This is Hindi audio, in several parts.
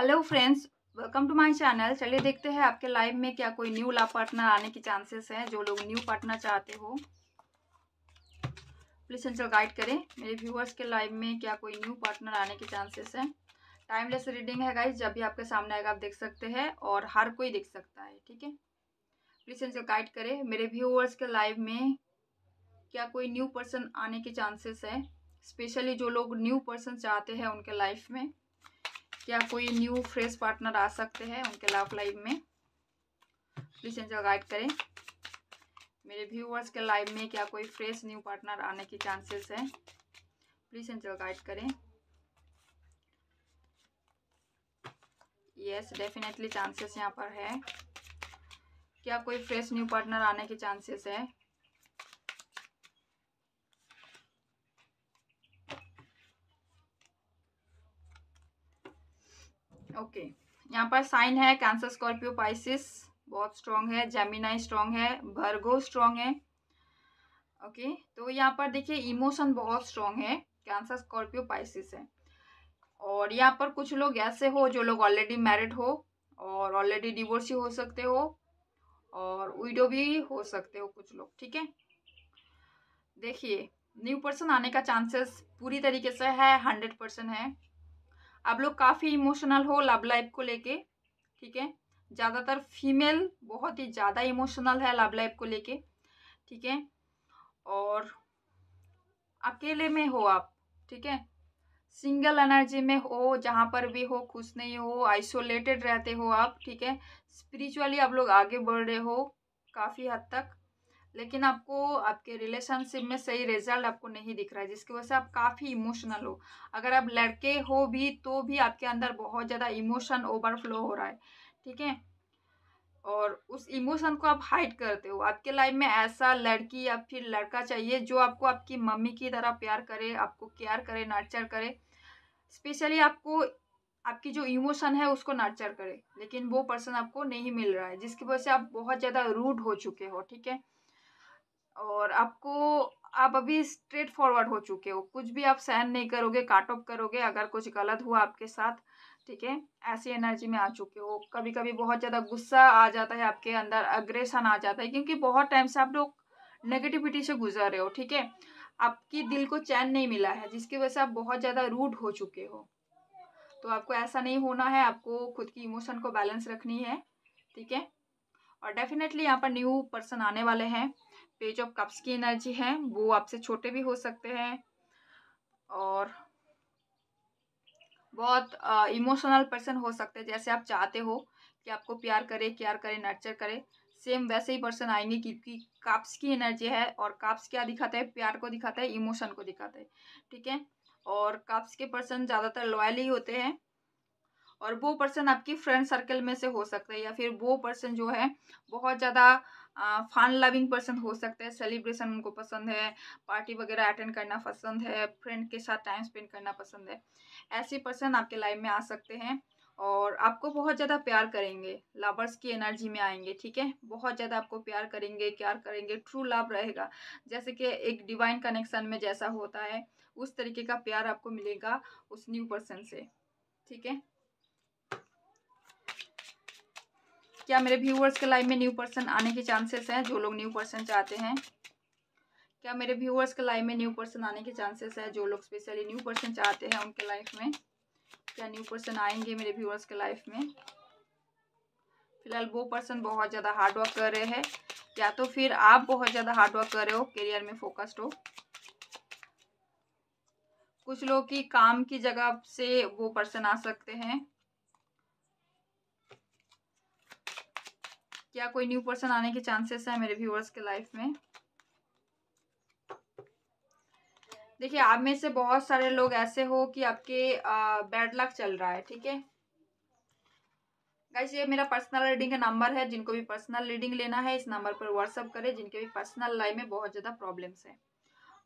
hello friends welcome to my channel चलिए देखते हैं आपके लाइफ में क्या कोई न्यू लव पार्टनर आने के चांसेस हैं जो लोग न्यू पार्टनर चाहते हो प्लीज़ चंचल गाइड करें मेरे व्यूअर्स के लाइफ में क्या कोई न्यू पार्टनर आने के चांसेस हैं टाइमलेस रीडिंग है गाइज जब भी आपके सामने आएगा आप देख सकते हैं और हर कोई देख सकता है ठीक है प्लीज़ चंचल गाइड करें मेरे व्यूअर्स के लाइफ में क्या कोई न्यू पर्सन आने के चांसेस है स्पेशली जो लोग न्यू पर्सन चाहते हैं उनके लाइफ में क्या कोई न्यू फ्रेश पार्टनर आ सकते हैं उनके लव लाइफ में प्लीज एंजल गाइड करें मेरे व्यूवर्स के लाइफ में क्या कोई फ्रेश न्यू पार्टनर आने की चांसेस है प्लीज एंजल गाइड करें यस डेफिनेटली चांसेस यहाँ पर है क्या कोई फ्रेश न्यू पार्टनर आने के चांसेस है यहाँ पर साइन है कैंसर स्कॉर्पियो पाइसिस बहुत स्ट्रांग है जेमिनाई स्ट्रांग है भरगो स्ट्रांग है ओके तो यहाँ पर देखिए इमोशन बहुत स्ट्रांग है कैंसर स्कॉर्पियो पाइसिस है और यहाँ पर कुछ लोग ऐसे हो जो लोग ऑलरेडी मैरिड हो और ऑलरेडी डिवोर्सी हो सकते हो और विडो भी हो सकते हो कुछ लोग ठीक है देखिए न्यू पर्सन आने का चांसेस पूरी तरीके से है हंड्रेड परसेंट है आप लोग काफ़ी इमोशनल हो लव लाइफ को लेके ठीक है ज़्यादातर फीमेल बहुत ही ज़्यादा इमोशनल है लव लाइफ को लेके ठीक है और अकेले में हो आप ठीक है सिंगल एनर्जी में हो जहाँ पर भी हो खुश नहीं हो आइसोलेटेड रहते हो आप ठीक है स्पिरिचुअली आप लोग आगे बढ़ रहे हो काफ़ी हद तक लेकिन आपको आपके रिलेशनशिप में सही रिजल्ट आपको नहीं दिख रहा है जिसकी वजह से आप काफ़ी इमोशनल हो अगर आप लड़के हो भी तो भी आपके अंदर बहुत ज़्यादा इमोशन ओवरफ्लो हो रहा है ठीक है और उस इमोशन को आप हाइड करते हो आपके लाइफ में ऐसा लड़की या फिर लड़का चाहिए जो आपको आपकी मम्मी की तरह प्यार करे आपको केयर करे नर्चर करे स्पेशली आपको आपकी जो इमोशन है उसको नर्चर करे लेकिन वो पर्सन आपको नहीं मिल रहा है जिसकी वजह से आप बहुत ज़्यादा रूड हो चुके हो ठीक है और आपको आप अभी स्ट्रेट फॉरवर्ड हो चुके हो कुछ भी आप सहन नहीं करोगे काट ऑफ करोगे अगर कुछ गलत हुआ आपके साथ ठीक है ऐसी एनर्जी में आ चुके हो कभी कभी बहुत ज़्यादा गुस्सा आ जाता है आपके अंदर अग्रेशन आ जाता है क्योंकि बहुत टाइम से आप लोग नेगेटिविटी से गुजर रहे हो ठीक है आपकी दिल को चैन नहीं मिला है जिसकी वजह से आप बहुत ज़्यादा रूड हो चुके हो तो आपको ऐसा नहीं होना है आपको खुद की इमोशन को बैलेंस रखनी है ठीक है और डेफिनेटली यहाँ पर न्यू पर्सन आने वाले हैं पेज ऑफ कप्स की एनर्जी है वो आपसे छोटे भी हो सकते हैं और बहुत इमोशनल पर्सन हो सकते हैं जैसे आप चाहते हो कि आपको प्यार करे प्यार करे नर्चर करे सेम वैसे ही पर्सन आएंगे क्योंकि काप्स की एनर्जी है और काप्स क्या दिखाता है प्यार को दिखाता है इमोशन को दिखाता है ठीक है और काप्स के पर्सन ज़्यादातर लॉयल ही होते हैं और वो पर्सन आपकी फ्रेंड सर्कल में से हो सकता है या फिर वो पर्सन जो है बहुत ज़्यादा फन लविंग पर्सन हो सकते हैं सेलिब्रेशन उनको पसंद है पार्टी वगैरह अटेंड करना पसंद है फ्रेंड के साथ टाइम स्पेंड करना पसंद है ऐसे पर्सन आपके लाइफ में आ सकते हैं और आपको बहुत ज़्यादा प्यार करेंगे लवर्स की एनर्जी में आएंगे ठीक है बहुत ज़्यादा आपको प्यार करेंगे प्यार करेंगे ट्रू लव रहेगा जैसे कि एक डिवाइन कनेक्शन में जैसा होता है उस तरीके का प्यार आपको मिलेगा उस न्यू पर्सन से ठीक है क्या मेरे व्यूअर्स के लाइव में न्यू पर्सन आने के चांसेस हैं जो लोग न्यू पर्सन चाहते हैं क्या मेरे व्यूअर्स के लाइव में न्यू पर्सन आने के चांसेस हैं जो लोग स्पेशली न्यू पर्सन चाहते हैं उनके लाइफ में क्या न्यू पर्सन आएंगे मेरे व्यूअर्स के लाइफ में फिलहाल वो पर्सन बहुत ज़्यादा हार्डवर्क कर रहे हैं या तो फिर आप बहुत ज़्यादा हार्डवर्क कर रहे हो करियर में फोकस्ड हो कुछ लोग की काम की जगह से वो पर्सन आ सकते हैं क्या कोई न्यू पर्सन आने के चांसेस है मेरे व्यूअर्स के लाइफ में देखिए आप में से बहुत सारे लोग ऐसे हो कि आपके बैड लक चल रहा है ठीक है गाइस ये मेरा पर्सनल रीडिंग का नंबर है जिनको भी पर्सनल रीडिंग लेना है इस नंबर पर व्हाट्सअप करें जिनके भी पर्सनल लाइफ में बहुत ज़्यादा प्रॉब्लम्स हैं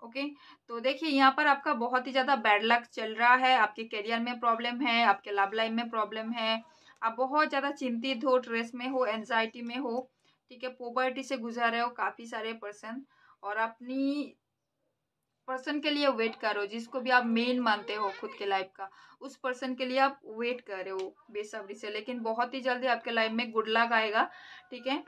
ओके तो देखिए यहाँ पर आपका बहुत ही ज़्यादा बैड लक चल रहा है आपके करियर में प्रॉब्लम है आपके लव लाइफ में प्रॉब्लम है आप बहुत ज़्यादा चिंतित हो ट्रेस में हो एनजाइटी में हो ठीक है पोबर्टी से गुजर रहे हो काफ़ी सारे पर्सन और अपनी पर्सन के लिए वेट करो जिसको भी आप मेन मानते हो खुद के लाइफ का उस पर्सन के लिए आप वेट कर रहे हो बेसब्री से लेकिन बहुत ही जल्दी आपके लाइफ में गुड लक आएगा ठीक है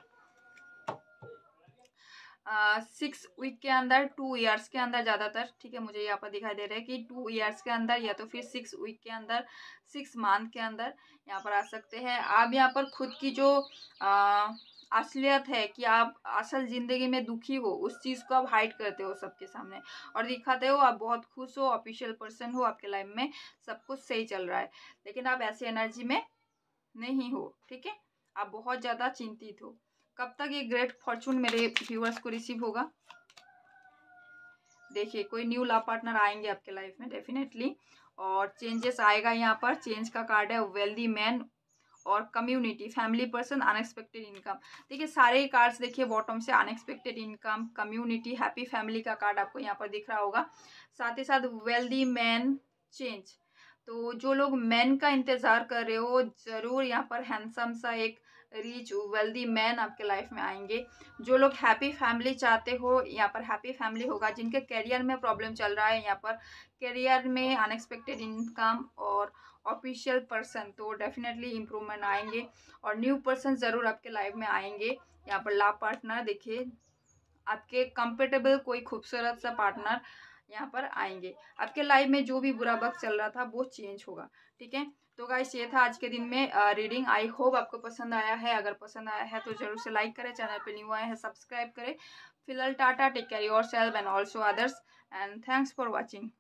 सिक्स वीक के अंदर टू ईयर्स के अंदर ज़्यादातर ठीक है मुझे यहाँ पर दिखाई दे रहा है कि टू ईयर्स के अंदर या तो फिर सिक्स वीक के अंदर सिक्स मंथ के अंदर यहाँ पर आ सकते हैं आप यहाँ पर खुद की जो आ, असलियत है कि आप असल ज़िंदगी में दुखी हो उस चीज़ को आप हाइड करते हो सबके सामने और दिखाते हो आप बहुत खुश हो ऑफिशियल पर्सन हो आपके लाइफ में सब कुछ सही चल रहा है लेकिन आप ऐसी एनर्जी में नहीं हो ठीक है आप बहुत ज़्यादा चिंतित हो कब तक ये ग्रेट फॉर्चून मेरे व्यूअर्स को रिसीव होगा देखिए कोई न्यू लव पार्टनर आएंगे आपके लाइफ में डेफिनेटली और चेंजेस आएगा यहाँ पर चेंज का कार्ड है वेल्दी मैन और community family person unexpected income देखिए सारे कार्ड्स देखिए बॉटम से unexpected income community happy family का कार्ड आपको यहाँ पर दिख रहा होगा साथ ही साथ वेल्दी मैन चेंज तो जो लोग मैन का इंतज़ार कर रहे हो ज़रूर यहाँ पर हैंडसम सा एक रिच वेल्दी मैन आपके लाइफ में आएंगे जो लोग हैप्पी फैमिली चाहते हो यहाँ पर हैप्पी फैमिली होगा जिनके करियर में प्रॉब्लम चल रहा है यहाँ पर करियर में अनएक्सपेक्टेड इनकम और ऑफिशियल पर्सन तो डेफिनेटली इम्प्रूवमेंट आएंगे और न्यू पर्सन ज़रूर आपके लाइफ में आएंगे यहाँ पर लाभ पार्टनर देखिए आपके कंफर्टेबल कोई खूबसूरत सा पार्टनर यहाँ पर आएंगे आपके लाइफ में जो भी बुरा वक्त चल रहा था वो चेंज होगा ठीक है तो गाइस ये था आज के दिन में रीडिंग आई होप आपको पसंद आया है अगर पसंद आया है तो जरूर से लाइक करें चैनल पे न्यू आए हैं सब्सक्राइब करें फिलहाल tata take care yourself and also others and thanks for watching